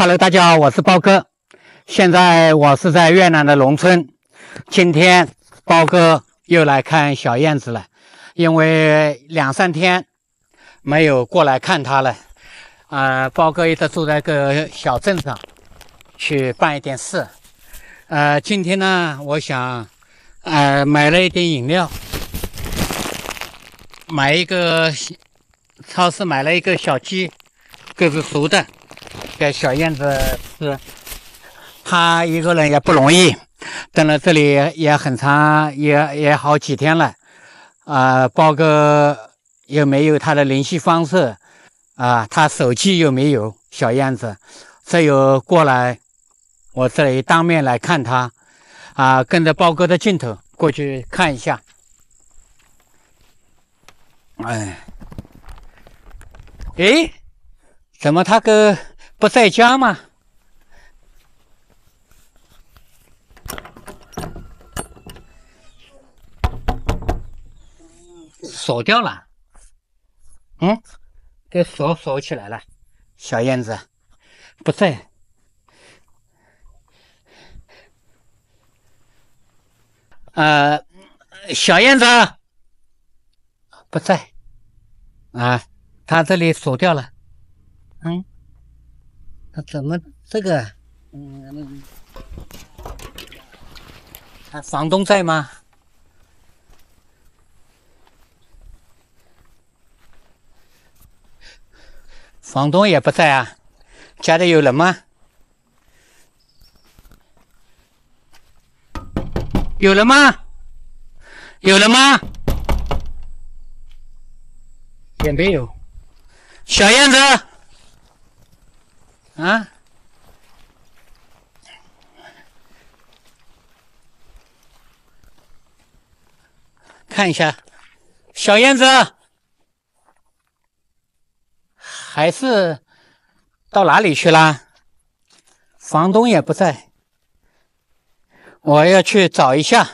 Hello，大家好，我是包哥，现在我是在越南的农村。今天包哥又来看小燕子了，因为两三天没有过来看他了。啊，包哥一直住在个小镇上，去办一点事。呃，今天呢，我想，呃，买了一点饮料，买一个超市买了一个小鸡，个个熟的。小燕子是，她一个人也不容易，等了这里也很长，也也好几天了。啊，包哥有没有她的联系方式？啊，她手机有没有？小燕子，只有过来，我这里当面来看她。啊，跟着包哥的镜头过去看一下。哎，诶，怎么她跟？不在家吗？锁掉了？嗯，给锁锁起来了。小燕子不在。呃，小燕子不在。啊，他这里锁掉了。嗯。怎么这个？嗯，他房东在吗？房东也不在啊，家里有人吗？有人吗？有人吗？也没有。小燕子。啊！看一下，小燕子还是到哪里去啦？房东也不在，我要去找一下。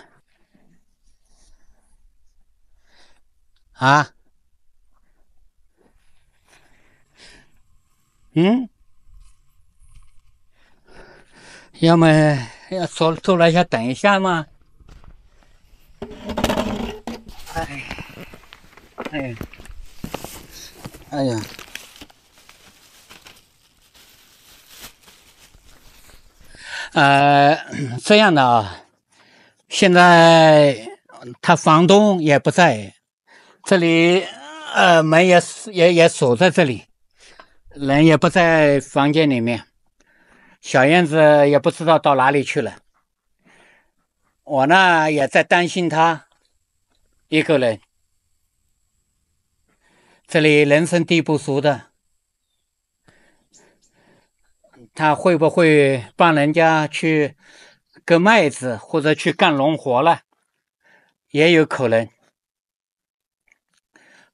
啊？嗯？要么要坐出来一下，等一下吗？哎，哎，哎呀！呃，这样的啊，现在他房东也不在，这里呃门也也也锁在这里，人也不在房间里面。小燕子也不知道到哪里去了，我呢也在担心她，一个人，这里人生地不熟的，她会不会帮人家去割麦子或者去干农活了？也有可能。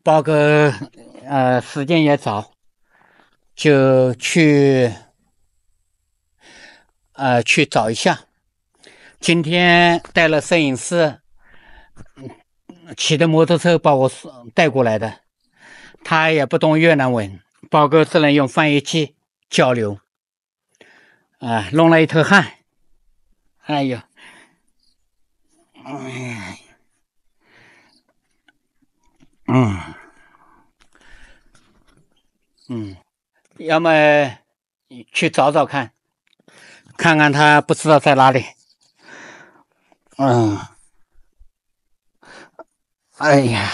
包哥，呃，时间也早，就去。呃，去找一下。今天带了摄影师，骑的摩托车把我带过来的。他也不懂越南文，包哥只能用翻译器交流。啊，弄了一头汗。哎呦，嗯，嗯，要么去找找看。看看他不知道在哪里，嗯，哎呀，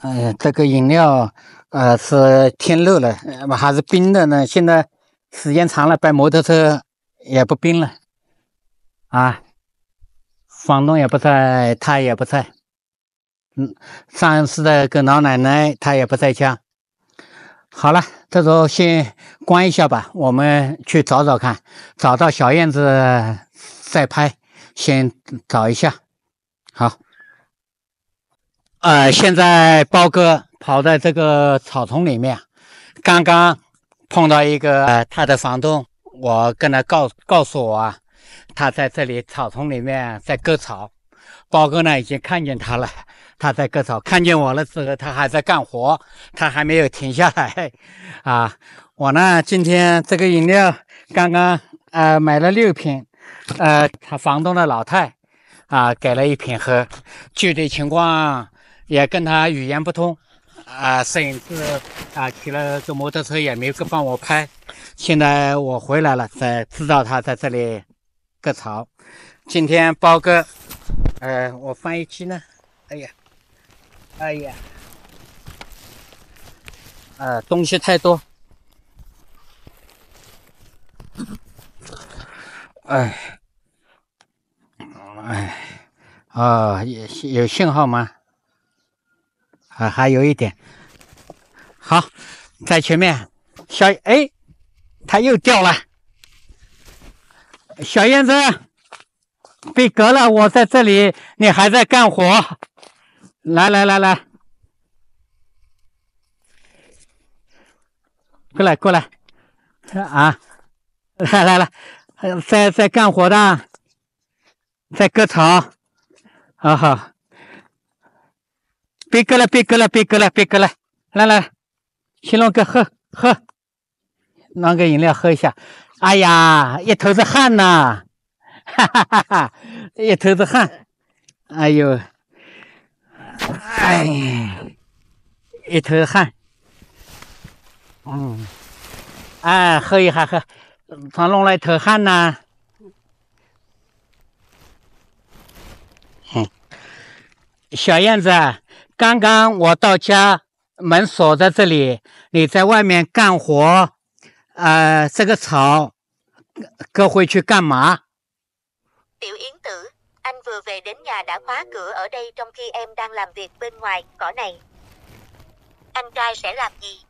哎呀，这个饮料，呃，是天热了，还是冰的呢。现在时间长了，摆摩托车也不冰了，啊，房东也不在，他也不在，嗯，上次的那个老奶奶，她也不在家。好了，这时候先关一下吧，我们去找找看，找到小燕子再拍。先找一下，好。呃，现在包哥跑在这个草丛里面，刚刚碰到一个他的房东，我跟他告告诉我啊，他在这里草丛里面在割草。包哥呢，已经看见他了，他在割草。看见我了之后，他还在干活，他还没有停下来。啊，我呢，今天这个饮料刚刚呃买了六瓶，呃，他房东的老太啊给了一瓶喝。具体情况也跟他语言不通，啊，摄影师啊骑了个摩托车也没有帮我拍。现在我回来了，才知道他在这里割草。今天包哥。呃，我翻一期呢，哎呀，哎呀，呃，东西太多，哎，哎，啊，有有信号吗？啊，还有一点，好，在前面，小哎，它又掉了，小燕子。别割了，我在这里，你还在干活。来来来来，过来过来，啊，来来来，还在在干活的，在割草。好好，别割了，别割了，别割了，别割了，来来，新龙哥喝喝，拿个饮料喝一下。哎呀，一头是汗呐。哈哈哈！一头的汗，哎呦，哎，一头汗，嗯，哎，喝一哈喝，从弄来头汗呐。嗯。小燕子，刚刚我到家，门锁在这里，你在外面干活，啊，这个草割回去干嘛？Tiểu Yến Tử, anh vừa về đến nhà đã khóa cửa ở đây trong khi em đang làm việc bên ngoài, cỏ này. Anh trai sẽ làm gì?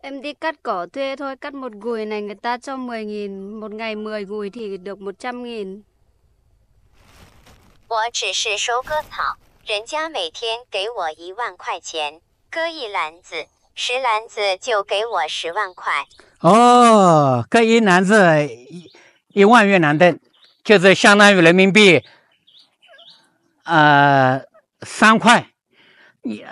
Em đi cắt cỏ thuê thôi, cắt một gùi này người ta cho 10 nghìn, một ngày 10 gùi thì được 100 nghìn. 我只是收割草，人家每天给我一万块钱，割一篮子，十篮子就给我十万块。哦，割一篮子。一万越南盾就是相当于人民币，呃，三块。你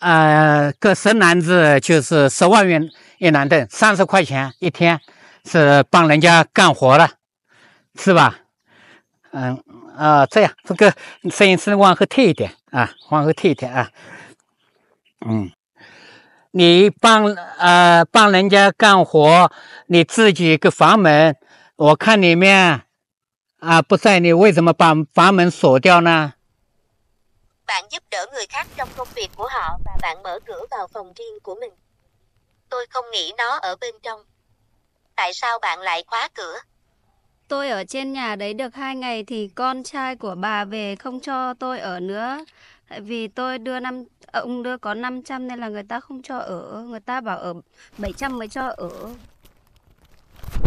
呃，个十篮子就是十万元越南盾，三十块钱一天是帮人家干活了，是吧？嗯啊，这样这个摄影师往后退一点啊，往后退一点啊。嗯，你帮呃帮人家干活，你自己个房门。我看里面啊不在，你为什么把阀门锁掉呢？Bạn giúp đỡ người khác trong công việc của họ và bạn mở cửa vào phòng riêng của mình. Tôi không nghĩ nó ở bên trong. Tại sao bạn lại khóa cửa? Tôi ở trên nhà đấy được hai ngày thì con trai của bà về không cho tôi ở nữa. Tại vì tôi đưa năm ông đưa có 500 nên là người ta không cho ở, người ta bảo ở 700 mới cho ở.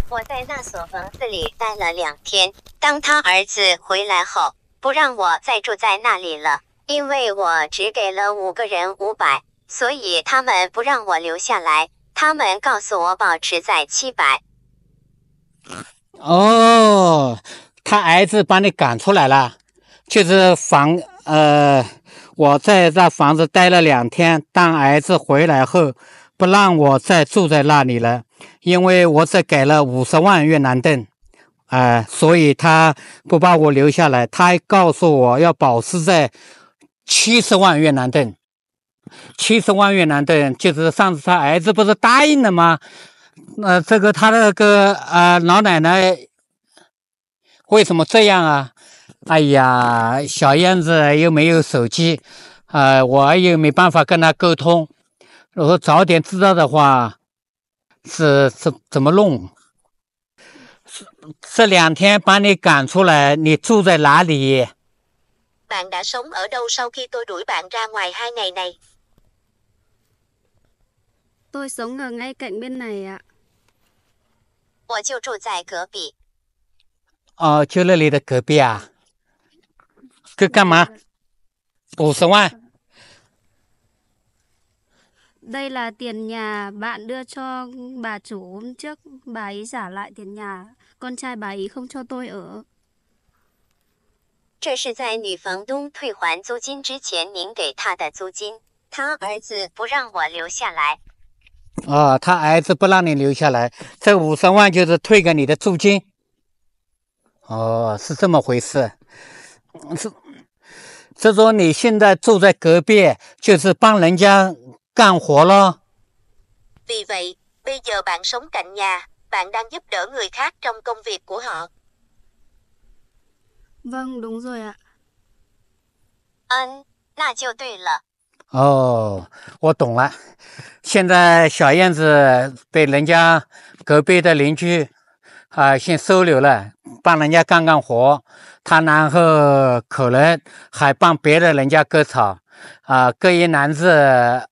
我在那所房子里待了两天。当他儿子回来后，不让我再住在那里了，因为我只给了五个人五百，所以他们不让我留下来。他们告诉我保持在七百。哦，他儿子把你赶出来了？就是房……呃，我在那房子待了两天。当儿子回来后，不让我再住在那里了。因为我只给了五十万越南盾，呃，所以他不把我留下来。他还告诉我要保持在七十万越南盾，七十万越南盾就是上次他儿子不是答应了吗？那这个他那个啊老奶奶为什么这样啊？哎呀，小燕子又没有手机，呃，我也没办法跟他沟通。如果早点知道的话。是怎怎么弄？这这两天把你赶出来，你住在哪里？bạn đã sống ở đâu sau khi tôi đuổi bạn ra ngoài hai ngày này tôi sống ở ngay cạnh bên này à? 我就住在隔壁。哦，就那里的隔壁啊？给干嘛？五十万。đây là tiền nhà bạn đưa cho bà chủ hôm trước bà ấy trả lại tiền nhà con trai bà ấy không cho tôi ở。这是在女房东退还租金之前您给她的租金，她儿子不让我留下来。哦，她儿子不让你留下来，这五十万就是退给你的租金。哦，是这么回事。这，这说你现在住在隔壁，就是帮人家。干活了。Vì vậy, bây giờ bạn sống cạnh nhà, bạn đang giúp đỡ người khác trong công việc của họ. Vâng, đúng rồi ạ. Ừ, 那就对了。哦，我懂了。现在小燕子被人家隔壁的邻居啊、呃、先收留了，帮人家干干活，他然后可能还帮别的人家割草，啊、呃，割一篮子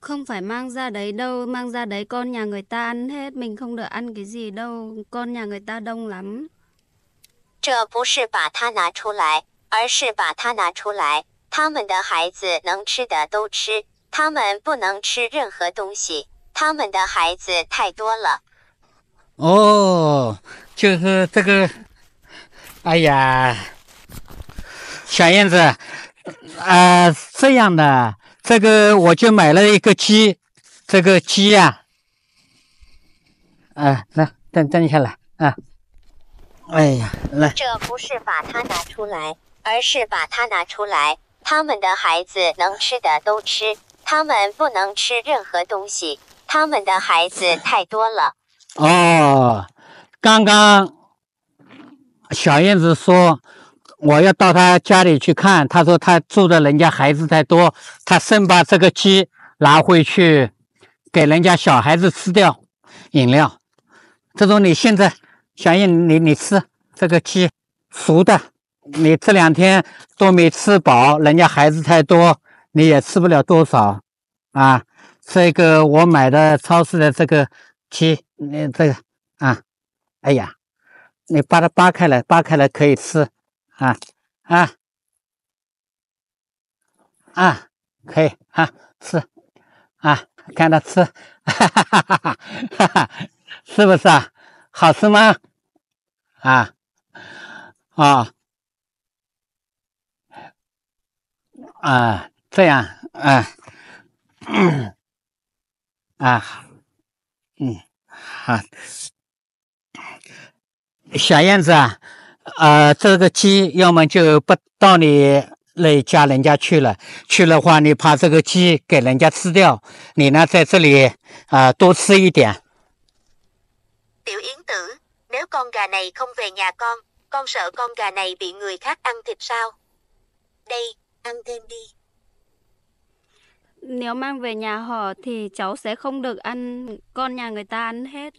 不是把它们拿出来，而是把它们拿出来。他们的孩子能吃的都吃，他们不能吃任何东西。他们的孩子太多了。哦，就是这个。哎呀，小燕子，呃，这样的。这个我就买了一个鸡，这个鸡呀，啊，来，等等一下来，啊，哎呀，来，这不是把它拿出来，而是把它拿出来。他们的孩子能吃的都吃，他们不能吃任何东西。他们的孩子太多了。哦，刚刚小燕子说。我要到他家里去看，他说他住的人家孩子太多，他生把这个鸡拿回去给人家小孩子吃掉，饮料。这种你现在小燕，你你吃这个鸡熟的，你这两天都没吃饱，人家孩子太多，你也吃不了多少啊。这个我买的超市的这个鸡，你这个啊，哎呀，你把它扒开来，扒开来可以吃。啊啊啊！可以啊，吃啊，看他吃，哈哈哈哈哈！哈，是不是啊？好吃吗？啊啊啊！这样啊，啊，嗯，好，小燕子。啊，呃，这个鸡要么就不到你那家人家去了，去的话你把这个鸡给人家吃掉，你呢在这里啊、呃、多吃一点。Tiểu Yến Tử, nếu con gà này không về nhà con, con sợ con gà này bị người khác ăn thịt sao? Đây, ăn thêm đi. Nếu mang về nhà họ thì cháu sẽ không được ăn con nhà người ta ăn hết.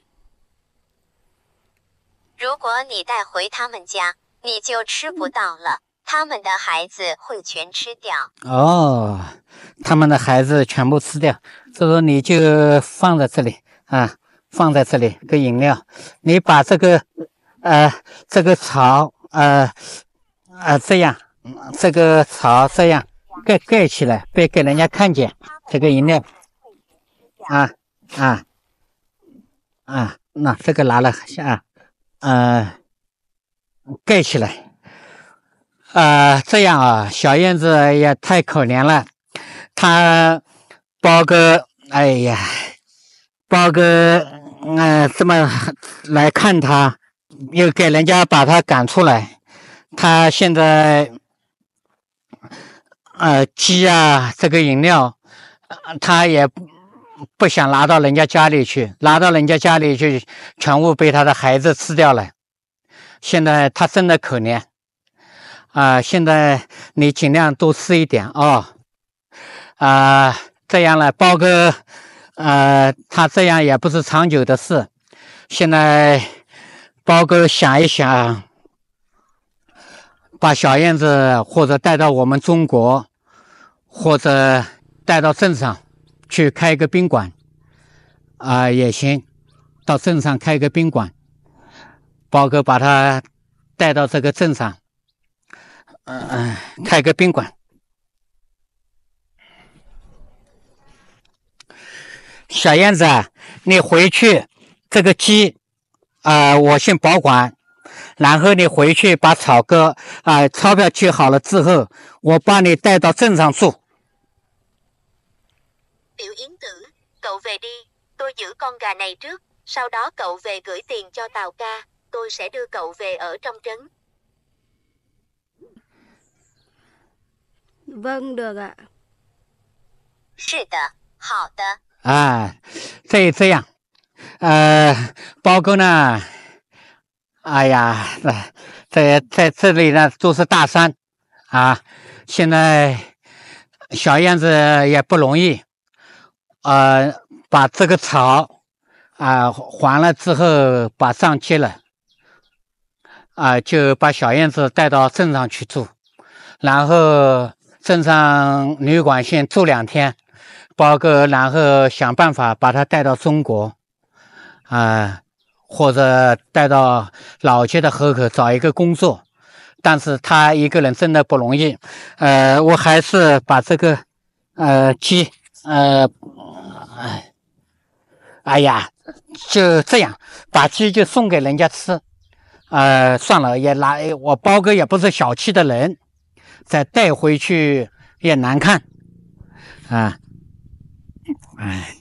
如果你带回他们家，你就吃不到了。他们的孩子会全吃掉。哦，他们的孩子全部吃掉，所以说你就放在这里啊，放在这里。个饮料，你把这个，呃，这个草，呃，呃，这样，这个草这样盖盖起来，别给人家看见这个饮料。啊啊啊！那这个拿了下。嗯，盖起来。呃，这样啊，小燕子也太可怜了。他包哥，哎呀，包哥，嗯，这么来看他，又给人家把他赶出来。他现在，呃，鸡啊，这个饮料，他也不。不想拿到人家家里去，拿到人家家里去，全部被他的孩子吃掉了。现在他真的可怜啊！现在你尽量多吃一点啊！啊，这样了，包哥，呃，他这样也不是长久的事。现在包哥想一想，把小燕子或者带到我们中国，或者带到镇上。去开个宾馆，啊也行，到镇上开个宾馆，包哥把他带到这个镇上，嗯嗯，开个宾馆。小燕子，你回去这个鸡，啊我先保管，然后你回去把草割，啊，钞票寄好了之后，我把你带到镇上住。tiểu yến tử, cậu về đi, tôi giữ con gà này trước, sau đó cậu về gửi tiền cho Tào ca, tôi sẽ đưa cậu về ở trong trấn. Vâng, được ạ. À, À, À, à, à, thế, thế. bao nè. 是的，好的。啊，这这样，呃，包哥呢？哎呀，在在这里呢，都是大山啊，现在小燕子也不容易呃，把这个草啊还了之后，把账结了，啊，就把小燕子带到镇上去住，然后镇上旅馆先住两天，包个，然后想办法把她带到中国，啊，或者带到老街的河口找一个工作，但是她一个人真的不容易，呃，我还是把这个，呃，鸡，呃。哎，哎呀，就这样，把鸡就送给人家吃。呃，算了，也拿我包哥也不是小气的人，再带回去也难看。啊，哎，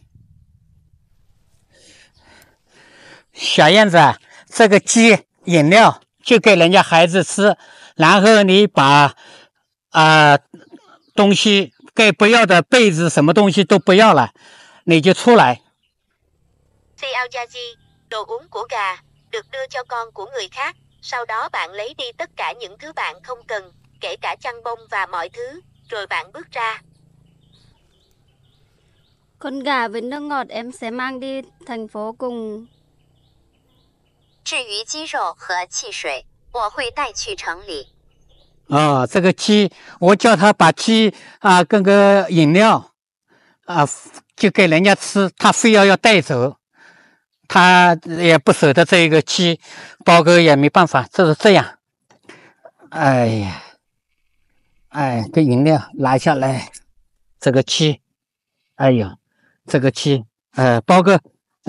小燕子，这个鸡饮料就给人家孩子吃，然后你把啊东西该不要的被子，什么东西都不要了。你就出来。Siaojaji, đồ uống của gà, được đưa cho con của người khác, sau đó bạn lấy đi tất cả những thứ bạn không cần, kể cả chăn bông và mọi thứ, rồi bạn bước ra. Con gà với nước ngọt em sẽ mang đi thành phố cùng. À, cái cái 至于鸡肉和汽水，我会带去城里。哦，这个鸡，我叫他把鸡啊，跟个饮料啊就给人家吃，他非要要带走，他也不舍得这一个鸡，包哥也没办法，就是这样。哎呀，哎，这饮料拿下来，这个鸡，哎呦，这个鸡，呃，包哥，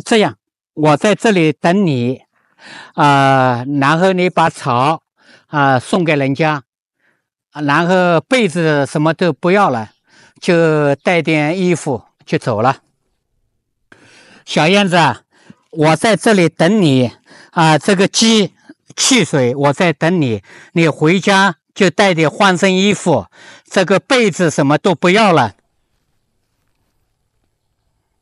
这样我在这里等你啊，然后你把草啊送给人家，啊，然后被子什么都不要了，就带点衣服。就走了。小燕子，我在这里等你啊、呃！这个鸡汽水我在等你，你回家就带点换身衣服，这个被子什么都不要了。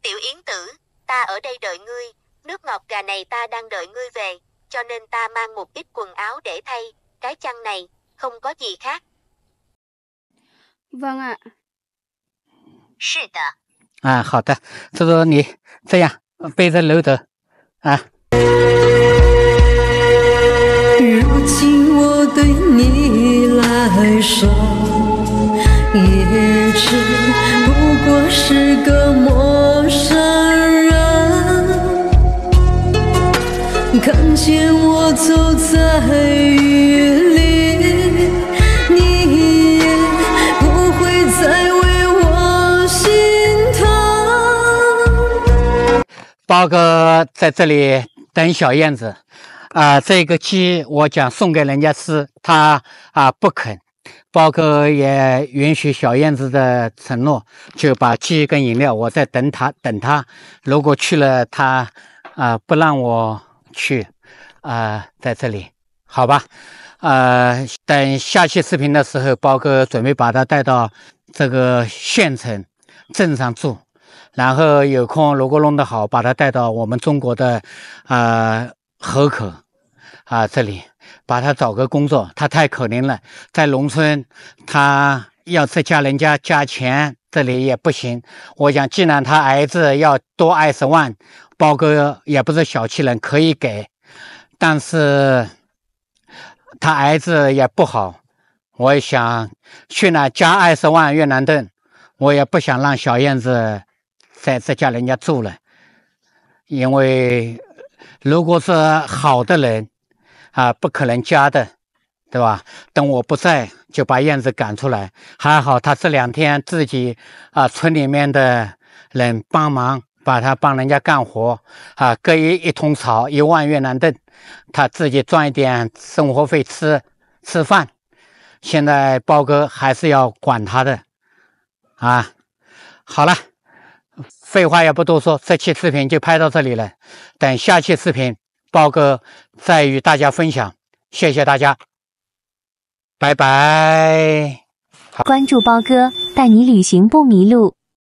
Tiểu Yến Tử, ta ở đây đợi ngươi, nước ngọt gà này ta đang đợi ngươi về, cho nên ta mang một ít quần áo để thay, cái chăn này, không có gì khác. Vâng ạ. 是的。啊，好的，叔叔，你这样背着楼头，啊。如今我对你来说，也只不过是个陌生人。看见我走在雨里。包哥在这里等小燕子，啊，这个鸡我讲送给人家吃，他啊不肯。包哥也允许小燕子的承诺，就把鸡跟饮料，我在等他，等他。如果去了，他啊不让我去，啊，在这里，好吧，呃，等下期视频的时候，包哥准备把他带到这个县城镇上住。然后有空，如果弄得好，把他带到我们中国的，呃，河口，啊，这里把他找个工作。他太可怜了，在农村，他要再加人家加钱，这里也不行。我想，既然他儿子要多二十万，包哥也不是小气人，可以给。但是，他儿子也不好，我也想去那加二十万越南盾。我也不想让小燕子。在这家人家住了，因为如果是好的人，啊，不可能加的，对吧？等我不在，就把燕子赶出来。还好他这两天自己啊，村里面的人帮忙，把他帮人家干活啊，割一一桶草，一万越南盾，他自己赚一点生活费吃吃饭。现在包哥还是要管他的，啊，好了。废话也不多说，这期视频就拍到这里了。等下期视频，包哥再与大家分享。谢谢大家，拜拜！关注包哥，带你旅行不迷路。